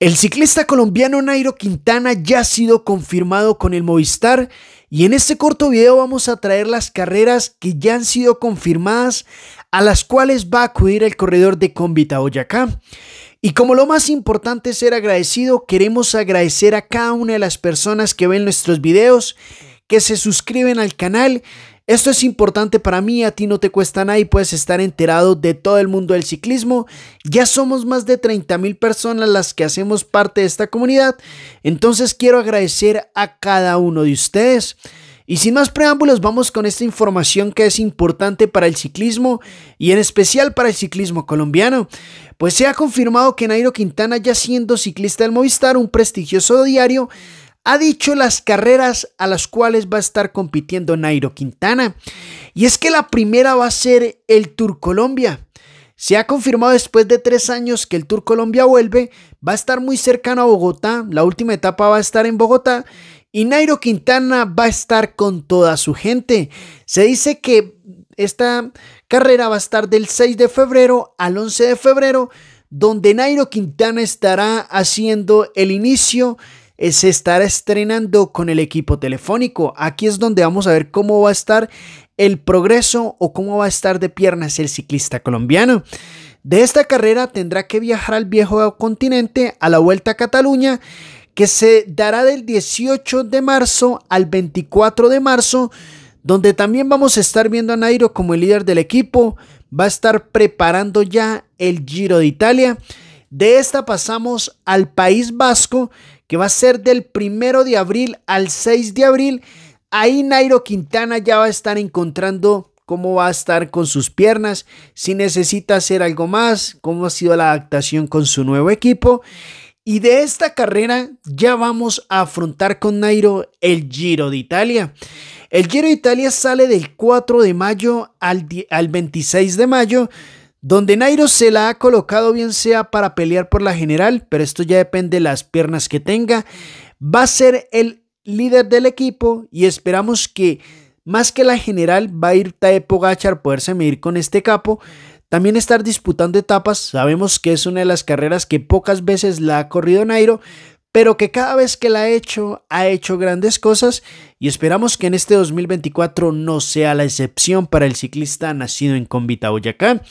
El ciclista colombiano Nairo Quintana ya ha sido confirmado con el Movistar y en este corto video vamos a traer las carreras que ya han sido confirmadas a las cuales va a acudir el corredor de Convita Boyacá. Y como lo más importante es ser agradecido, queremos agradecer a cada una de las personas que ven nuestros videos, que se suscriben al canal esto es importante para mí, a ti no te cuesta nada y puedes estar enterado de todo el mundo del ciclismo. Ya somos más de 30 mil personas las que hacemos parte de esta comunidad, entonces quiero agradecer a cada uno de ustedes. Y sin más preámbulos, vamos con esta información que es importante para el ciclismo y en especial para el ciclismo colombiano. Pues se ha confirmado que Nairo Quintana, ya siendo ciclista del Movistar, un prestigioso diario, ha dicho las carreras a las cuales va a estar compitiendo Nairo Quintana. Y es que la primera va a ser el Tour Colombia. Se ha confirmado después de tres años que el Tour Colombia vuelve, va a estar muy cercano a Bogotá, la última etapa va a estar en Bogotá y Nairo Quintana va a estar con toda su gente. Se dice que esta carrera va a estar del 6 de febrero al 11 de febrero, donde Nairo Quintana estará haciendo el inicio se estará estrenando con el equipo telefónico. Aquí es donde vamos a ver cómo va a estar el progreso o cómo va a estar de piernas el ciclista colombiano. De esta carrera tendrá que viajar al viejo continente a la Vuelta a Cataluña que se dará del 18 de marzo al 24 de marzo, donde también vamos a estar viendo a Nairo como el líder del equipo, va a estar preparando ya el Giro de Italia. De esta pasamos al País Vasco, que va a ser del 1 de abril al 6 de abril. Ahí Nairo Quintana ya va a estar encontrando cómo va a estar con sus piernas, si necesita hacer algo más, cómo ha sido la adaptación con su nuevo equipo. Y de esta carrera ya vamos a afrontar con Nairo el Giro de Italia. El Giro de Italia sale del 4 de mayo al, al 26 de mayo donde Nairo se la ha colocado bien sea para pelear por la general, pero esto ya depende de las piernas que tenga, va a ser el líder del equipo y esperamos que más que la general va a ir Taepo Gachar poderse medir con este capo, también estar disputando etapas, sabemos que es una de las carreras que pocas veces la ha corrido Nairo, pero que cada vez que la ha hecho, ha hecho grandes cosas y esperamos que en este 2024 no sea la excepción para el ciclista nacido en Convita, Boyacá.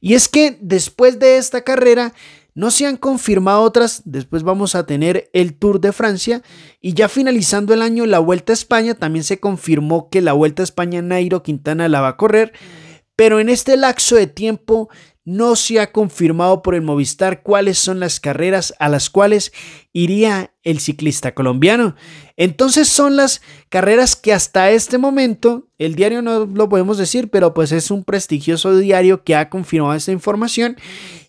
Y es que después de esta carrera, no se han confirmado otras, después vamos a tener el Tour de Francia y ya finalizando el año la Vuelta a España, también se confirmó que la Vuelta a España Nairo Quintana la va a correr, pero en este lapso de tiempo no se ha confirmado por el Movistar cuáles son las carreras a las cuales iría el ciclista colombiano. Entonces son las carreras que hasta este momento, el diario no lo podemos decir, pero pues es un prestigioso diario que ha confirmado esta información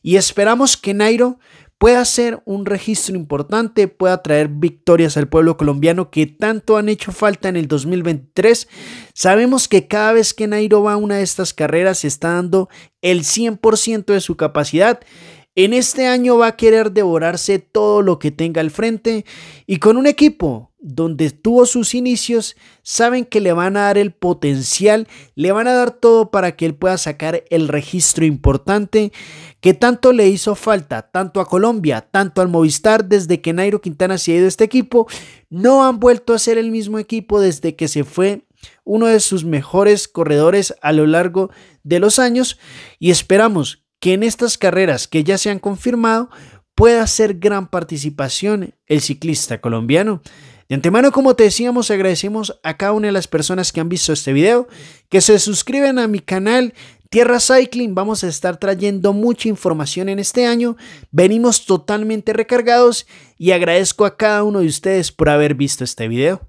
y esperamos que Nairo Puede ser un registro importante, pueda traer victorias al pueblo colombiano que tanto han hecho falta en el 2023. Sabemos que cada vez que Nairo va a una de estas carreras se está dando el 100% de su capacidad. En este año va a querer devorarse todo lo que tenga al frente y con un equipo donde tuvo sus inicios, saben que le van a dar el potencial, le van a dar todo para que él pueda sacar el registro importante que tanto le hizo falta, tanto a Colombia, tanto al Movistar, desde que Nairo Quintana se ha ido a este equipo, no han vuelto a ser el mismo equipo desde que se fue uno de sus mejores corredores a lo largo de los años y esperamos que en estas carreras que ya se han confirmado pueda hacer gran participación el ciclista colombiano. De antemano, como te decíamos, agradecemos a cada una de las personas que han visto este video, que se suscriben a mi canal Tierra Cycling. Vamos a estar trayendo mucha información en este año. Venimos totalmente recargados y agradezco a cada uno de ustedes por haber visto este video.